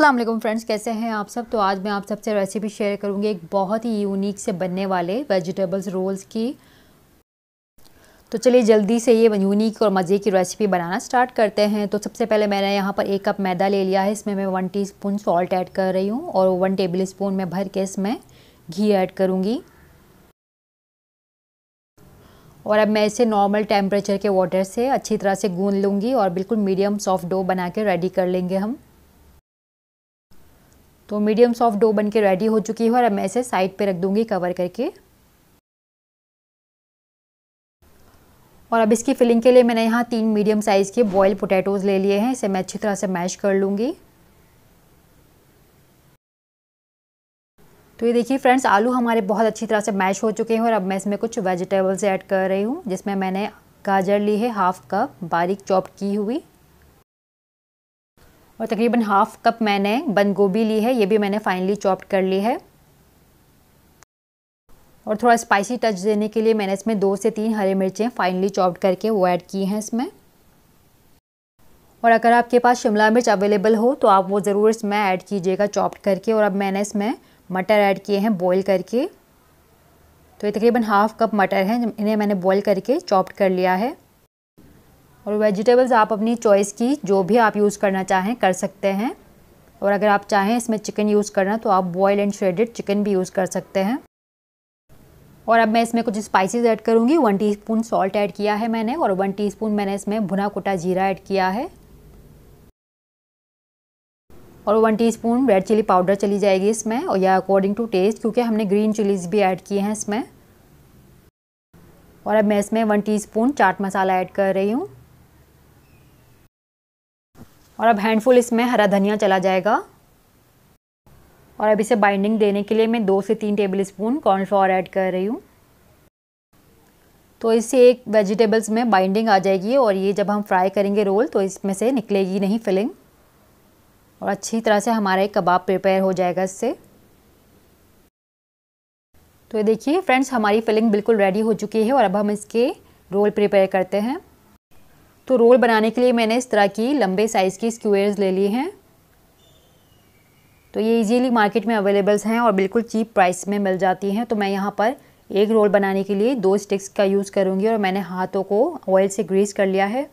Aslam friends कैसे हैं आप सब तो आज मैं आप सबसे रेसिपी शेयर करूंगी एक बहुत ही यूनिक से बनने वाले वेजिटेबल्स रोल्स की तो चलिए जल्दी से ये यूनिक और मज़े की रेसिपी बनाना स्टार्ट करते हैं तो सबसे पहले मैंने यहाँ पर एक कप मैदा ले लिया है इसमें मैं वन टीस्पून सॉल्ट ऐड कर रही हूँ और वन टेबल स्पून में भर के इसमें घी ऐड करूँगी और अब मैं इसे नॉर्मल टेम्परेचर के वाटर से अच्छी तरह से गूँध लूँगी और बिल्कुल मीडियम सॉफ्ट डो बना के रेडी कर लेंगे हम तो मीडियम सॉफ्ट डो बन के रेडी हो चुकी है और अब मैं इसे साइड पे रख दूंगी कवर करके और अब इसकी फिलिंग के लिए मैंने यहाँ तीन मीडियम साइज़ के बॉयल पोटैटोज़ ले लिए हैं इसे मैं अच्छी तरह से मैश कर लूँगी तो ये देखिए फ्रेंड्स आलू हमारे बहुत अच्छी तरह से मैश हो चुके हैं और अब मैं इसमें कुछ वेजिटेबल्स ऐड कर रही हूँ जिसमें मैंने गाजर ली है हाफ़ कप बारीक चॉप की हुई और तकरीबन हाफ़ कप मैंने बंद गोभी ली है ये भी मैंने फाइनली चॉप्ड कर ली है और थोड़ा स्पाइसी टच देने के लिए मैंने इसमें दो से तीन हरी मिर्चें फाइनली चॉप्ड करके वो ऐड की हैं इसमें और अगर आपके पास शिमला मिर्च अवेलेबल हो तो आप वो ज़रूर इसमें ऐड कीजिएगा चॉप्ड करके और अब मैंने इसमें मटर ऐड किए हैं बॉईल करके तो ये तकरीबन हाफ़ कप मटर हैं इन्हें मैंने बॉईल करके चॉप्ड कर लिया है और वेजिटेबल्स आप अपनी चॉइस की जो भी आप यूज़ करना चाहें कर सकते हैं और अगर आप चाहें इसमें चिकन यूज़ करना तो आप बॉयल एंड श्रेडेड चिकन भी यूज़ कर सकते हैं और अब मैं इसमें कुछ स्पाइसेस ऐड करूँगी वन टीस्पून सॉल्ट ऐड किया है मैंने और वन टीस्पून मैंने इसमें भुना कुटा जीरा ऐड किया है और one teaspoon red chilli powder चली जाएगी इसमें और या अकॉर्डिंग टू टेस्ट क्योंकि हमने ग्रीन चिलीज़ भी ऐड किए हैं इसमें और अब मैं इसमें one T chaat masala add कर रही हूँ और अब हैंडफुल इसमें हरा धनिया चला जाएगा और अब इसे बाइंडिंग देने के लिए मैं दो से तीन टेबल स्पून कॉर्नफ्लावर ऐड कर रही हूँ तो इससे एक वेजिटेबल्स में बाइंडिंग आ जाएगी और ये जब हम फ्राई करेंगे रोल तो इसमें से निकलेगी नहीं फिलिंग और अच्छी तरह से हमारा एक कबाब प्रिपेयर हो जाएगा इससे तो ये देखिए फ्रेंड्स हमारी फिलिंग बिल्कुल रेडी हो चुकी है और अब हम इसके रोल प्रिपेयर करते हैं तो रोल बनाने के लिए मैंने इस तरह की लंबे साइज़ की स्क्वेयर्स ले लिए हैं तो ये इजीली मार्केट में अवेलेबल्स हैं और बिल्कुल चीप प्राइस में मिल जाती हैं तो मैं यहाँ पर एक रोल बनाने के लिए दो स्टिक्स का यूज़ करूँगी और मैंने हाथों को ऑयल से ग्रीस कर लिया है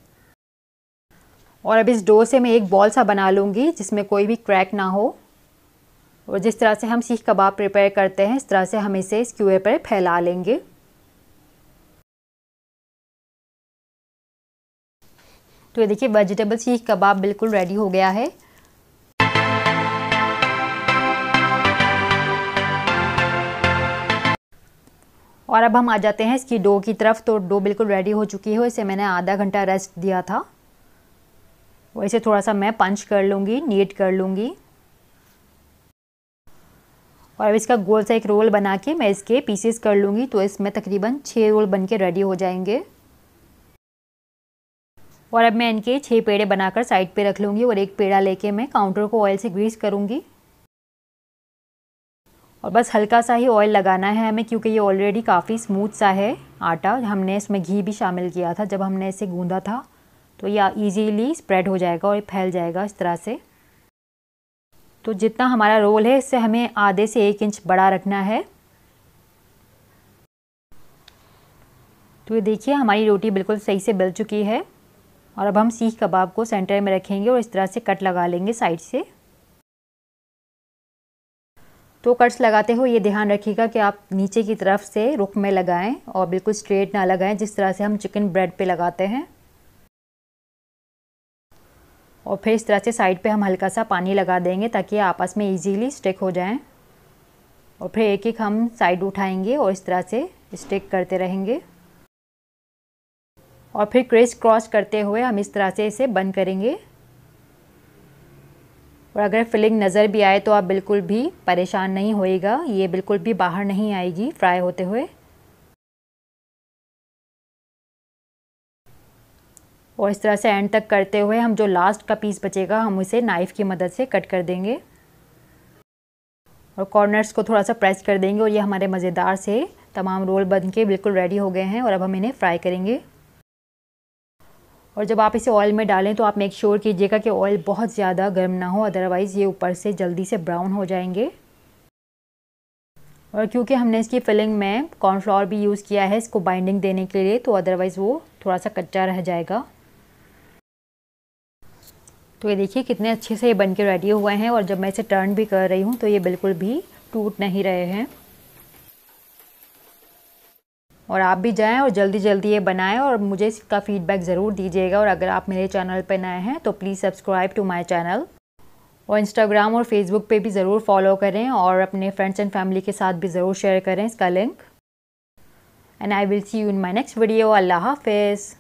और अब इस डो से मैं एक बॉल सा बना लूँगी जिसमें कोई भी क्रैक ना हो और जिस तरह से हम सीख कबाब प्रिपेयर करते हैं इस तरह से हम इसे स्क्यूए पर फैला लेंगे तो ये देखिए वेजिटेबल सीख कबाब बिल्कुल रेडी हो गया है और अब हम आ जाते हैं इसकी डो की तरफ तो डो बिल्कुल रेडी हो चुकी है इसे मैंने आधा घंटा रेस्ट दिया था और इसे थोड़ा सा मैं पंच कर लूँगी नीट कर लूँगी और अब इसका गोल सा एक रोल बना के मैं इसके पीसेस कर लूँगी तो इसमें तकरीबन छः रोल बन के रेडी हो जाएंगे और अब मैं इनके छः पेड़े बनाकर साइड पे रख लूँगी और एक पेड़ा लेके मैं काउंटर को ऑयल से ग्रीस करूँगी और बस हल्का सा ही ऑयल लगाना है हमें क्योंकि ये ऑलरेडी काफ़ी स्मूथ सा है आटा हमने इसमें घी भी शामिल किया था जब हमने इसे गूँधा था तो ये ईजीली स्प्रेड हो जाएगा और फैल जाएगा इस तरह से तो जितना हमारा रोल है इससे हमें आधे से एक इंच बड़ा रखना है तो ये देखिए हमारी रोटी बिल्कुल सही से बिल चुकी है और अब हम सीख कबाब को सेंटर में रखेंगे और इस तरह से कट लगा लेंगे साइड से तो कट्स लगाते हुए ये ध्यान रखिएगा कि आप नीचे की तरफ से रुख में लगाएं और बिल्कुल स्ट्रेट ना लगाएं जिस तरह से हम चिकन ब्रेड पे लगाते हैं और फिर इस तरह से साइड पे हम हल्का सा पानी लगा देंगे ताकि आपस में इजीली स्टिक हो जाएं और फिर एक एक हम साइड उठाएंगे और इस तरह से स्टिक करते रहेंगे और फिर क्रेस क्रॉस करते हुए हम इस तरह से इसे बंद करेंगे और अगर फिलिंग नज़र भी आए तो आप बिल्कुल भी परेशान नहीं होएगा ये बिल्कुल भी बाहर नहीं आएगी फ्राई होते हुए और इस तरह से एंड तक करते हुए हम जो लास्ट का पीस बचेगा हम उसे नाइफ़ की मदद से कट कर देंगे और कॉर्नर्स को थोड़ा सा प्रेस कर देंगे और ये हमारे मज़ेदार से तमाम रोल बन के बिल्कुल रेडी हो गए हैं और अब हम इन्हें फ्राई करेंगे और जब आप इसे ऑयल में डालें तो आप मेक श्योर कीजिएगा कि ऑयल बहुत ज़्यादा गर्म ना हो अदरवाइज़ ये ऊपर से जल्दी से ब्राउन हो जाएंगे और क्योंकि हमने इसकी फिलिंग में कॉर्नफ्लावर भी यूज़ किया है इसको बाइंडिंग देने के लिए तो अदरवाइज़ वो थोड़ा सा कच्चा रह जाएगा तो ये देखिए कितने अच्छे से ये बन के रेडी हुए हैं और जब मैं इसे टर्न भी कर रही हूँ तो ये बिल्कुल भी टूट नहीं रहे हैं और आप भी जाएं और जल्दी जल्दी ये बनाएं और मुझे इसका फ़ीडबैक ज़रूर दीजिएगा और अगर आप मेरे चैनल पर नए हैं तो please subscribe to my channel और इंस्टाग्राम और फेसबुक पे भी ज़रूर फॉलो करें और अपने फ्रेंड्स एंड फैमिली के साथ भी ज़रूर शेयर करें इसका link and I will see you in my next video अल्लाह हाफिज़